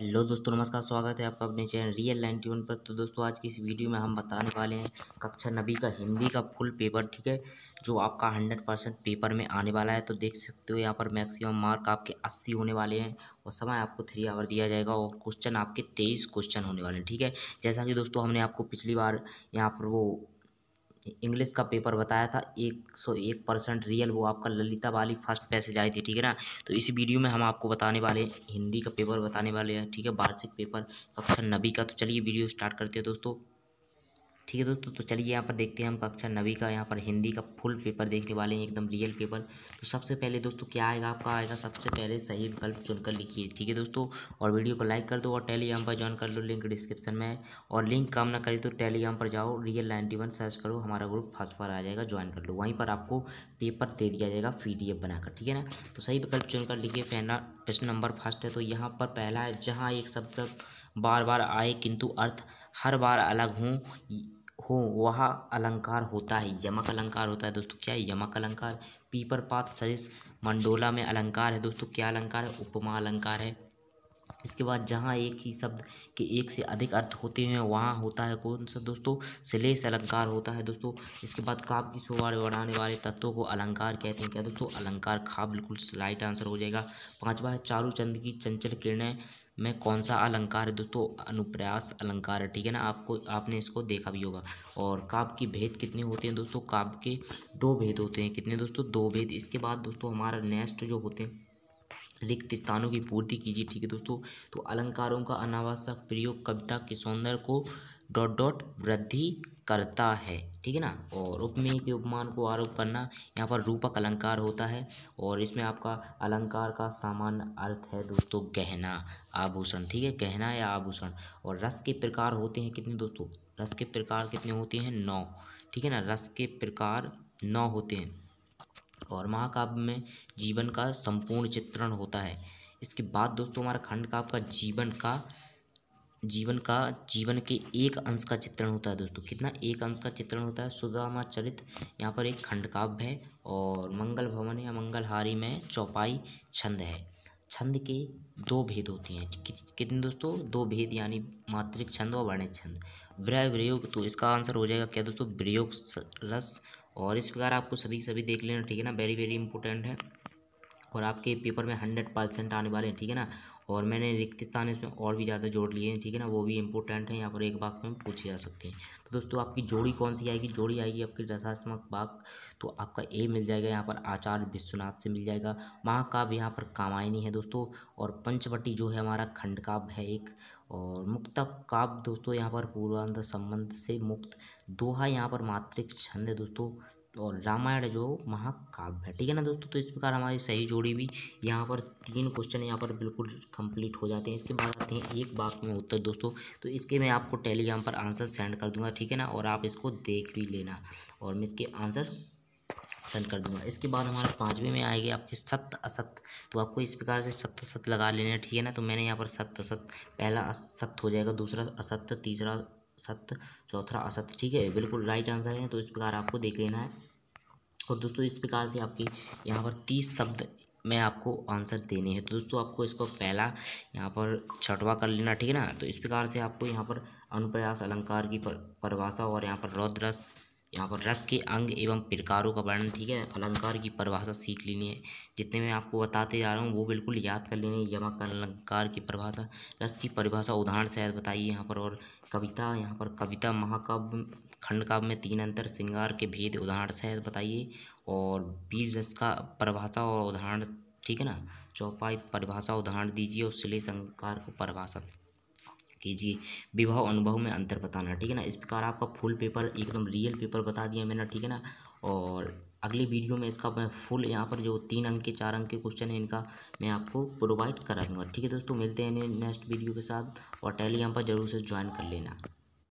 hello दोस्तों नमस्कार स्वागत है आपका अपने चैनल रियल नाइन्टी वन पर तो दोस्तों आज की इस वीडियो में हम बताने वाले हैं कक्षा नबी का हिंदी का फुल पेपर ठीक है जो आपका हंड्रेड परसेंट पेपर में आने वाला है तो देख सकते हो यहाँ पर मैक्सिमम मार्क आपके अस्सी होने वाले हैं और समय आपको थ्री आवर दिया जाएगा और क्वेश्चन आपके तेईस क्वेश्चन होने वाले हैं ठीक है जैसा कि दोस्तों हमने आपको पिछली बार यहाँ पर वो इंग्लिश का पेपर बताया था एक सौ एक परसेंट रियल वो आपका ललिता वाली फर्स्ट पैसेज आई थी ठीक है ना तो इसी वीडियो में हम आपको बताने वाले हिंदी का पेपर बताने वाले हैं ठीक है वार्षिक पेपर कक्षा नबी का तो चलिए वीडियो स्टार्ट करते हैं दोस्तों ठीक है दोस्तों तो चलिए यहाँ पर देखते हैं हम कक्षा नवी का यहाँ पर हिंदी का फुल पेपर देखने वाले हैं एकदम रियल पेपर तो सबसे पहले दोस्तों क्या आएगा आपका आएगा सबसे पहले सही विकल्प चुनकर लिखिए ठीक है दोस्तों और वीडियो को लाइक कर दो और टेलीग्राम पर ज्वाइन कर लो लिंक डिस्क्रिप्शन में है और लिंक काम ना करें तो टेलीग्राम पर जाओ रियल नाइन्टी वन सर्च करो हमारा ग्रुप फर्स्ट पर आ जाएगा ज्वाइन कर लो वहीं पर आपको पेपर दे दिया जाएगा पी डी एफ बनाकर ठीक है ना तो सही विकल्प चुनकर लिखिए पहला प्रश्न नंबर फर्स्ट है तो यहाँ पर पहला है जहाँ एक शब्द बार बार आए किंतु अर्थ हर बार अलग हूँ हो वह अलंकार होता है यमक अलंकार होता है दोस्तों क्या है यमक अलंकार पीपर पात सरिस मंडोला में अलंकार है दोस्तों क्या अलंकार है उपमा अलंकार है इसके बाद जहाँ एक ही शब्द के एक से अधिक अर्थ होते हैं वहाँ होता है कौन सा दोस्तों श्लेष अलंकार होता है दोस्तों इसके बाद काब की सोवार बढ़ाने वाले तत्वों को अलंकार कहते हैं क्या दोस्तों अलंकार खाब बिल्कुल स्लाइट आंसर हो जाएगा पांचवा है चारू चंद की चंचल किरणें में कौन सा अलंकार है दोस्तों अनुप्रयास अलंकार है ठीक है ना आपको आपने इसको देखा भी होगा और काव्य के भेद कितने होते हैं दोस्तों काव्य के दो भेद होते हैं कितने दोस्तों दो भेद इसके बाद दोस्तों हमारा नेक्स्ट जो होते हैं रिक्त स्थानों की पूर्ति कीजिए ठीक है दोस्तों तो अलंकारों का अनावश्यक प्रयोग कविता के सौंदर्य को डॉट डॉट वृद्धि करता है ठीक है ना और उपमेय के उपमान को आरोप करना यहाँ पर रूपक अलंकार होता है और इसमें आपका अलंकार का सामान्य अर्थ है दोस्तों गहना आभूषण ठीक है गहना या आभूषण और रस के प्रकार होते हैं कितने दोस्तों रस के प्रकार कितने होते हैं नौ ठीक है ना रस के प्रकार नौ होते हैं और महाकाव्य में जीवन का संपूर्ण चित्रण होता है इसके बाद दोस्तों हमारा खंड का आपका जीवन का जीवन का जीवन के एक अंश का चित्रण होता है दोस्तों कितना एक अंश का चित्रण होता है सुदामा चरित यहाँ पर एक खंडकाव्य है और मंगल भवन या मंगलहारी में चौपाई छंद है छंद के दो भेद होते हैं कितने दोस्तों दो भेद यानी मात्रिक छंद और वर्णित छंद व्रय वियोग तो इसका आंसर हो जाएगा क्या दोस्तों वियोग रस और इस प्रकार आपको सभी सभी देख लेना ठीक है ना वेरी वेरी इंपॉर्टेंट है और आपके पेपर में हंड्रेड परसेंट आने वाले हैं ठीक है ना और मैंने रिक्त स्थान इसमें और भी ज़्यादा जोड़ लिए हैं ठीक है ना वो भी इंपॉर्टेंट है यहाँ पर एक बात में पूछे जा सकते हैं तो दोस्तों आपकी जोड़ी कौन सी आएगी जोड़ी आएगी आपकी रसात्मक बाग तो आपका ए मिल जाएगा यहाँ पर आचार्य विश्वनाथ से मिल जाएगा महाकाव्य यहाँ पर कामायनी है दोस्तों और पंचवटी जो है हमारा खंड काव्य है एक और मुक्त काव्य दोस्तों यहाँ पर पूर्वांध संबंध से मुक्त दोहा यहाँ पर मातृक छंद है दोस्तों और रामायण जो महाकाव्य है ठीक है ना दोस्तों तो इस प्रकार हमारी सही जोड़ी भी यहाँ पर तीन क्वेश्चन यहाँ पर बिल्कुल कंप्लीट हो जाते हैं इसके बाद आते हैं एक बात में उत्तर दोस्तों तो इसके मैं आपको टेलीग्राम पर आंसर सेंड कर दूंगा ठीक है ना और आप इसको देख भी लेना और मैं इसके आंसर सेंड कर दूंगा इसके बाद हमारे पाँचवें में आएगी आपके सत्य असत्य तो आपको इस प्रकार से सत्य सत्य लगा लेना ठीक है ना तो मैंने यहाँ पर सत्य असत्य पहला असत्य हो जाएगा दूसरा असत्य तीसरा सत्य चौथरा असत्य ठीक है बिल्कुल राइट आंसर है तो इस प्रकार आपको देख लेना है और दोस्तों इस प्रकार से आपकी यहाँ पर तीस शब्द में आपको आंसर देने हैं तो दोस्तों आपको इसको पहला यहाँ पर छठवा कर लेना ठीक है ना तो इस प्रकार से आपको यहाँ पर अनुप्रयास अलंकार की परिभाषा और यहाँ पर रौद्रस यहाँ पर रस के अंग एवं प्रकारों का वर्णन ठीक है अलंकार की परिभाषा सीख लेनी है जितने मैं आपको बताते जा रहा हूँ वो बिल्कुल याद कर लेनी है यमक अलंकार की परिभाषा रस की परिभाषा उदाहरण शायद बताइए यहाँ पर और कविता यहाँ पर कविता महाकाव्य खंडकाव्य में तीन अंतर श्रृंगार के भेद उदाहरण शायद बताइए और वीर रस का परिभाषा और उदाहरण ठीक है ना चौपाई परिभाषा उदाहरण दीजिए और सिले संकार को परिभाषा कीजिए विवाह अनुभव में अंतर बताना ठीक है ना इस प्रकार आपका फुल पेपर एकदम रियल पेपर बता दिया मैंने ठीक है ना और अगली वीडियो में इसका मैं फुल यहाँ पर जो तीन अंक के चार अंक के क्वेश्चन हैं इनका मैं आपको प्रोवाइड करा दूँगा ठीक है दोस्तों मिलते हैं नेक्स्ट वीडियो के साथ और टेलीग्राम पर जरूर से ज्वाइन कर लेना